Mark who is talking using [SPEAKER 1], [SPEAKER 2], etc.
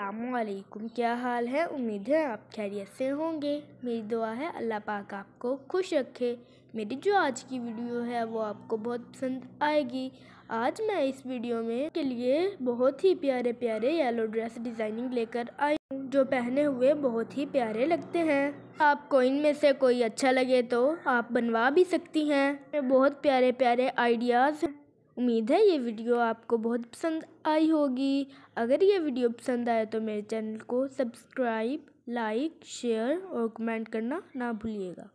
[SPEAKER 1] अलमैकम क्या हाल है उम्मीद है आप खैरियत से होंगे मेरी दुआ है अल्लाह पाक आपको खुश रखे मेरी जो आज की वीडियो है वो आपको बहुत पसंद आएगी आज मैं इस वीडियो में के लिए बहुत ही प्यारे प्यारे येलो ड्रेस डिज़ाइनिंग लेकर आई हूँ जो पहने हुए बहुत ही प्यारे लगते हैं आपको इनमें से कोई अच्छा लगे तो आप बनवा भी सकती हैं बहुत प्यारे प्यारे आइडियाज़ उम्मीद है ये वीडियो आपको बहुत पसंद आई होगी अगर ये वीडियो पसंद आए तो मेरे चैनल को सब्सक्राइब लाइक शेयर और कमेंट करना ना
[SPEAKER 2] भूलिएगा